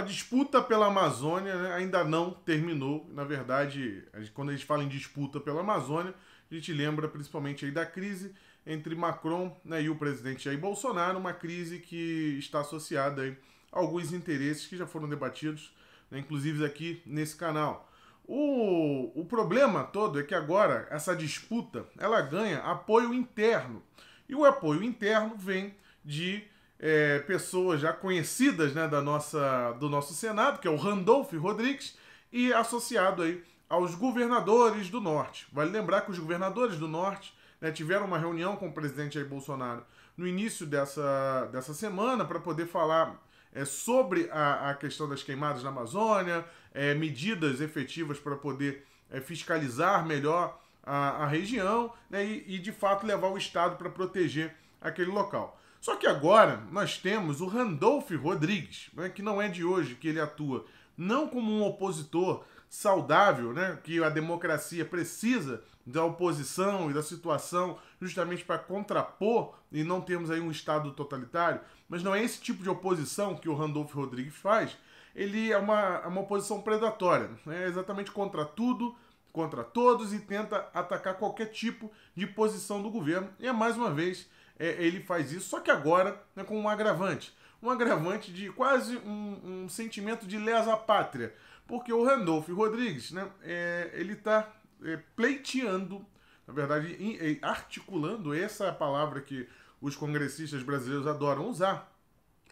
a disputa pela Amazônia né, ainda não terminou. Na verdade, a gente, quando a gente fala em disputa pela Amazônia, a gente lembra principalmente aí da crise entre Macron né, e o presidente Jair Bolsonaro, uma crise que está associada aí a alguns interesses que já foram debatidos, né, inclusive aqui nesse canal. O, o problema todo é que agora essa disputa ela ganha apoio interno. E o apoio interno vem de é, pessoas já conhecidas né, da nossa, do nosso Senado, que é o Randolph Rodrigues, e associado aí aos governadores do Norte. Vale lembrar que os governadores do Norte né, tiveram uma reunião com o presidente Jair Bolsonaro no início dessa, dessa semana para poder falar é, sobre a, a, questão das queimadas na Amazônia, é, medidas efetivas para poder é, fiscalizar melhor a, a região né, e, e, de fato, levar o Estado para proteger aquele local. Só que agora nós temos o Randolph Rodrigues, né, que não é de hoje que ele atua, não como um opositor saudável, né, que a democracia precisa da oposição e da situação justamente para contrapor e não termos aí um Estado totalitário, mas não é esse tipo de oposição que o Randolph Rodrigues faz, ele é uma, é uma oposição predatória, né, é exatamente contra tudo, contra todos e tenta atacar qualquer tipo de posição do governo. E é mais uma vez é, ele faz isso, só que agora né, com um agravante. Um agravante de quase um, um sentimento de lesa pátria. Porque o Randolph Rodrigues, né, é, ele está é, pleiteando, na verdade, in, é, articulando essa é palavra que os congressistas brasileiros adoram usar.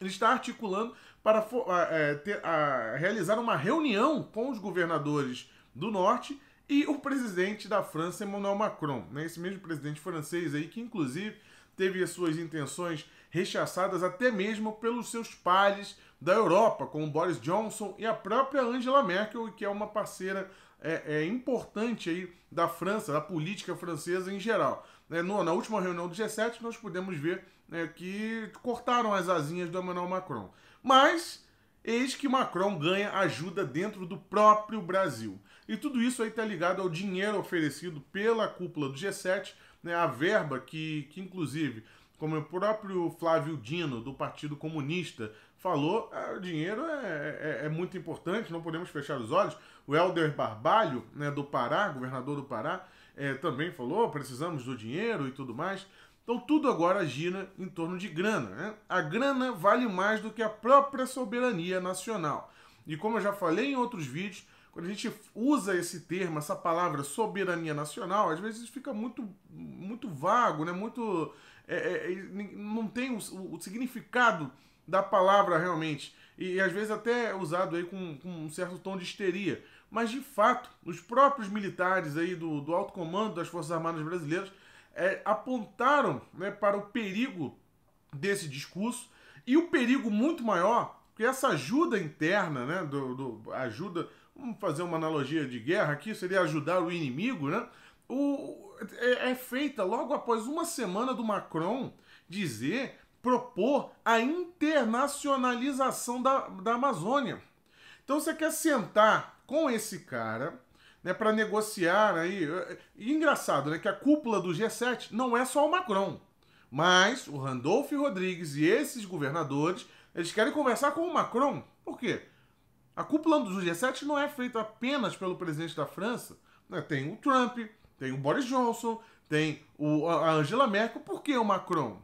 Ele está articulando para a, é, ter, a, realizar uma reunião com os governadores do Norte e o presidente da França, Emmanuel Macron. Né? Esse mesmo presidente francês aí, que inclusive teve as suas intenções rechaçadas até mesmo pelos seus pares da Europa, como Boris Johnson e a própria Angela Merkel, que é uma parceira é, é importante aí da França, da política francesa em geral. É, no, na última reunião do G7, nós pudemos ver é, que cortaram as asinhas do Emmanuel Macron. Mas, eis que Macron ganha ajuda dentro do próprio Brasil. E tudo isso aí está ligado ao dinheiro oferecido pela cúpula do G7 né, a verba que, que, inclusive, como o próprio Flávio Dino, do Partido Comunista, falou, ah, o dinheiro é, é, é, muito importante, não podemos fechar os olhos. O Helder Barbalho, né, do Pará, governador do Pará, é, também falou, oh, precisamos do dinheiro e tudo mais. Então tudo agora gira em torno de grana. Né? A grana vale mais do que a própria soberania nacional. E como eu já falei em outros vídeos, quando a gente usa esse termo, essa palavra soberania nacional, às vezes fica muito, muito vago, né? Muito é, é, é não tem o, o, significado da palavra realmente e às vezes até é usado aí com, com um certo tom de histeria. Mas de fato, os próprios militares aí do, do alto comando das Forças Armadas Brasileiras é, apontaram né, para o perigo desse discurso e o perigo muito maior que essa ajuda interna, né, do, do ajuda vamos fazer uma analogia de guerra aqui, seria ajudar o inimigo, né? O, é, é feita logo após uma semana do Macron dizer, propor a internacionalização da, da Amazônia. Então você quer sentar com esse cara, né, para negociar aí. É, e engraçado, né, que a cúpula do G7 não é só o Macron, mas o Randolph Rodrigues e esses governadores, eles querem conversar com o Macron. Por quê? A cúpula do G7 não é feita apenas pelo presidente da França. Né? Tem o Trump, tem o Boris Johnson, tem o, a Angela Merkel. Por que o Macron?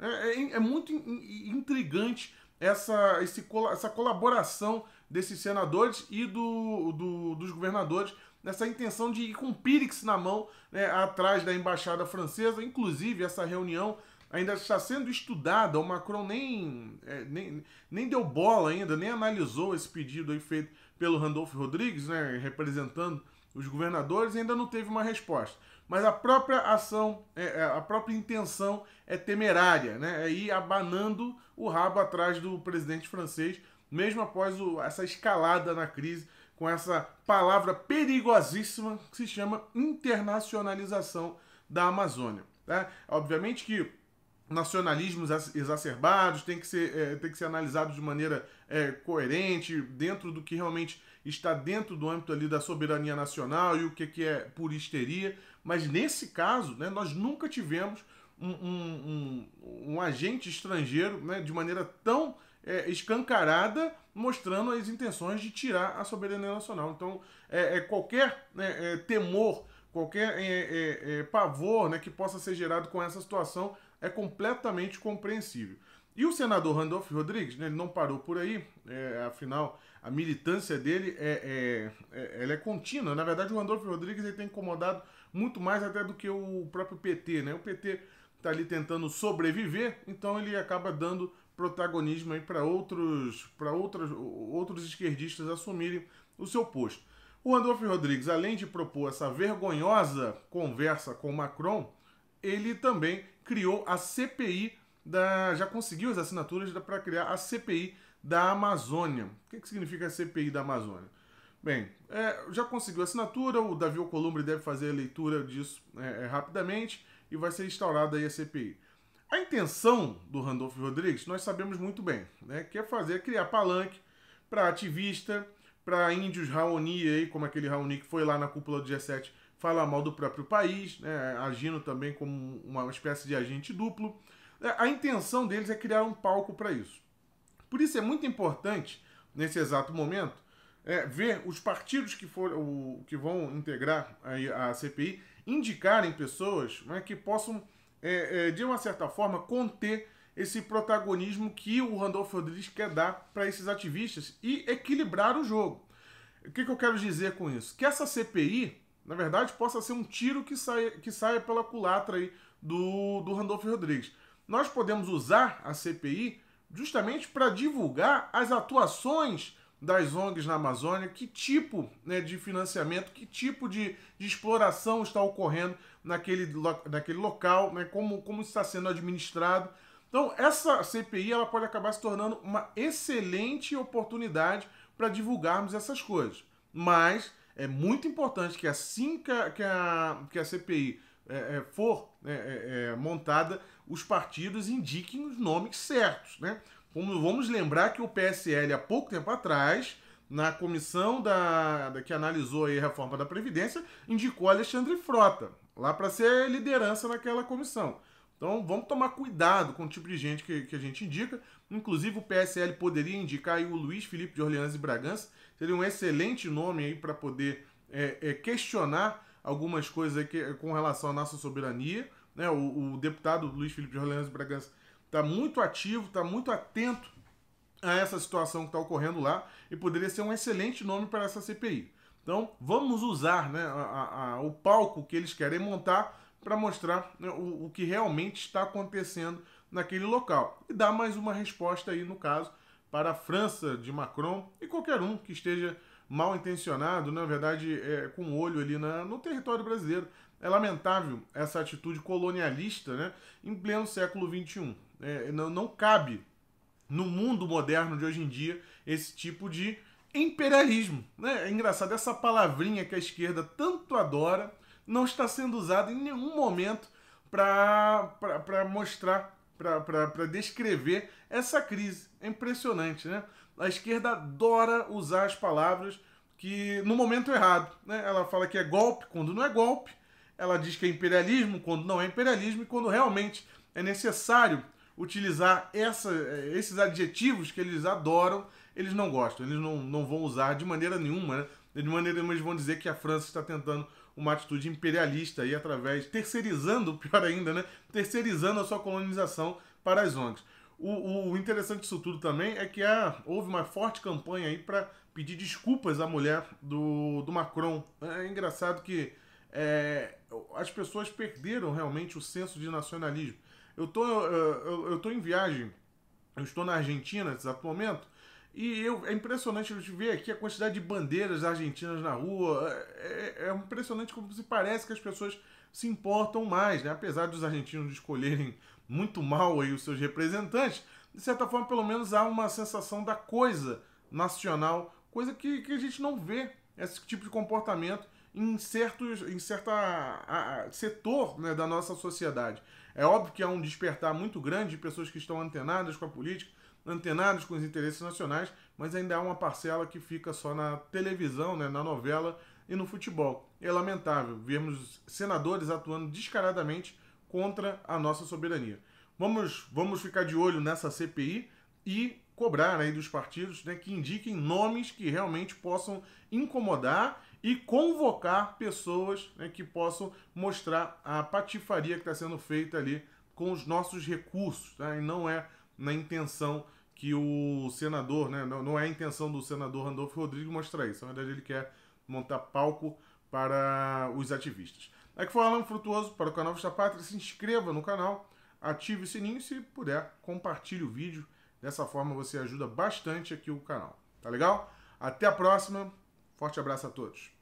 É, é, é muito in, intrigante essa, esse, essa colaboração desses senadores e do, do, dos governadores nessa intenção de ir com o Pirix na mão né, atrás da embaixada francesa. Inclusive, essa reunião ainda está sendo estudada, o Macron nem, é, nem, nem deu bola ainda, nem analisou esse pedido aí feito pelo Randolfo Rodrigues, né, representando os governadores, ainda não teve uma resposta. Mas a própria ação, é, é, a própria intenção é temerária, né, é ir abanando o rabo atrás do presidente francês, mesmo após o, essa escalada na crise, com essa palavra perigosíssima que se chama internacionalização da Amazônia. Tá? Obviamente que nacionalismos exacerbados, tem que ser, é, tem que ser analisado de maneira é, coerente, dentro do que realmente está dentro do âmbito ali da soberania nacional e o que, que é por histeria. Mas nesse caso, né, nós nunca tivemos um, um, um, um agente estrangeiro né, de maneira tão é, escancarada mostrando as intenções de tirar a soberania nacional. Então, é, é qualquer né, é, temor, qualquer é, pavor né, que possa ser gerado com essa situação é completamente compreensível. E o senador Randolph Rodrigues, né, ele não parou por aí, é, afinal, a militância dele é, é, é, é contínua. Na verdade, o Randolph Rodrigues ele tem incomodado muito mais até do que o próprio PT. Né? O PT está ali tentando sobreviver, então ele acaba dando protagonismo para outros, pra outros esquerdistas assumirem o seu posto. O Randolph Rodrigues, além de propor essa vergonhosa conversa com Macron, ele também criou a CPI da. já conseguiu as assinaturas para criar a CPI da Amazônia. O que, que significa a CPI da Amazônia? Bem, é, já conseguiu a assinatura, o Davi Alcolumbre deve fazer a leitura disso é, é rapidamente e vai ser instaurada aí a CPI. A intenção do Randolfo Rodrigues, nós sabemos muito bem, né, que é fazer, criar palanque para ativista, para índios Raoni, aí, como aquele Raoni que foi lá na cúpula do G7 falar mal do próprio país, né, agindo também como uma espécie de agente duplo. É, a intenção deles é criar um palco para isso. Por isso é muito importante, nesse exato momento, é, ver os partidos que, for, o, que vão integrar a, a CPI indicarem pessoas né, que possam, é, é, de uma certa forma, conter esse protagonismo que o Randolfo Rodrigues quer dar para esses ativistas e equilibrar o jogo. O que, que eu quero dizer com isso? Que essa CPI na verdade, possa ser um tiro que saia, que saia pela culatra aí do, do Randolfo Rodrigues. Nós podemos usar a CPI justamente para divulgar as atuações das ONGs na Amazônia, que tipo né, de financiamento, que tipo de, de, exploração está ocorrendo naquele, naquele local, né, como, como está sendo administrado. Então, essa CPI ela pode acabar se tornando uma excelente oportunidade para divulgarmos essas coisas. Mas é muito importante que assim que a, que a, que a CPI é, é, for né, é, é, montada, os partidos indiquem os nomes certos. Né? vamos lembrar que o PSL, há pouco tempo atrás, na comissão da, da que analisou a reforma da Previdência, indicou Alexandre Frota, lá para ser liderança naquela comissão. Então vamos tomar cuidado com o tipo de gente que, que a gente indica. Inclusive o PSL poderia indicar o Luiz Felipe de Orleans e Bragança. Seria um excelente nome aí para poder é, é, questionar algumas coisas que, com relação à nossa soberania. Né? O, o deputado Luiz Felipe de Orleans e Bragança está muito ativo, está muito atento a essa situação que está ocorrendo lá e poderia ser um excelente nome para essa CPI. Então vamos usar né, a, a, o palco que eles querem montar para mostrar né, o, o que realmente está acontecendo naquele local. E dá mais uma resposta aí, no caso, para a França de Macron e qualquer um que esteja mal intencionado, na verdade, é, com um olho ali na, no território brasileiro. É lamentável essa atitude colonialista né, em pleno século XXI. É, não, não cabe no mundo moderno de hoje em dia esse tipo de imperialismo. Né? É engraçado essa palavrinha que a esquerda tanto adora não está sendo usado em nenhum momento para mostrar, para descrever essa crise. É impressionante, né? A esquerda adora usar as palavras que no momento errado, né? Ela fala que é golpe quando não é golpe, ela diz que é imperialismo quando não é imperialismo e quando realmente é necessário utilizar essa, esses adjetivos que eles adoram, eles não gostam, eles não, não vão usar de maneira nenhuma, né? De maneira nenhuma eles vão dizer que a França está tentando uma atitude imperialista e através, terceirizando, pior ainda, né? Terceirizando a sua colonização para as ONGs. O, o interessante disso tudo também é que há, houve uma forte campanha aí para pedir desculpas à mulher do, do Macron. É, é engraçado que é, as pessoas perderam realmente o senso de nacionalismo. Eu tô, eu, eu tô em viagem, eu estou na Argentina nesse exato momento, e eu, é impressionante a gente ver aqui a quantidade de bandeiras argentinas na rua. É, é, é impressionante como se parece que as pessoas se importam mais, né? Apesar dos argentinos escolherem muito mal aí os seus representantes, de certa forma, pelo menos há uma sensação da coisa nacional, coisa que, que a gente não vê esse tipo de comportamento em certos em certa a, a, setor né, da nossa sociedade. É óbvio que há um despertar muito grande de pessoas que estão antenadas com a política, antenados com os interesses nacionais, mas ainda há uma parcela que fica só na televisão, né, na novela e no futebol. É lamentável vermos senadores atuando descaradamente contra a nossa soberania. Vamos, vamos ficar de olho nessa CPI e cobrar aí dos partidos né, que indiquem nomes que realmente possam incomodar e convocar pessoas né, que possam mostrar a patifaria que está sendo feita ali com os nossos recursos. Tá? E não é na intenção que o senador, né, não, não é a intenção do senador Randolfo Rodrigues mostrar isso. Na verdade, ele quer montar palco para os ativistas. Aqui é foi o Alan Frutuoso para o canal Vista Pátria. Se inscreva no canal, ative o sininho e, se puder, compartilhe o vídeo. Dessa forma você ajuda bastante aqui o canal. Tá legal? Até a próxima. Forte abraço a todos.